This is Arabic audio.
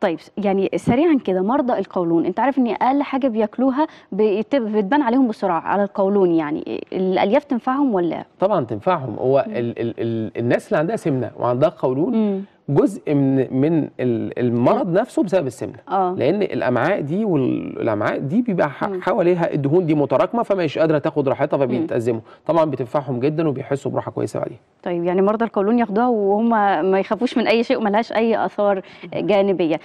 طيب يعني سريعا كده مرضى القولون انت عارف ان اقل حاجه بياكلوها بتبان عليهم بسرعه على القولون يعني الالياف تنفعهم ولا طبعا تنفعهم هو ال ال ال الناس اللي عندها سمنه وعندها قولون جزء من من المرض نفسه بسبب السمنه آه. لان الامعاء دي والامعاء دي بيبقى حواليها الدهون دي متراكمه فمش قادره تاخد راحتها فبيتازموا طبعا بتنفعهم جدا وبيحسوا براحه كويسه بعدين طيب يعني مرضى القولون ياخدوها وهم ما يخافوش من اي شيء وملهاش اي اثار جانبيه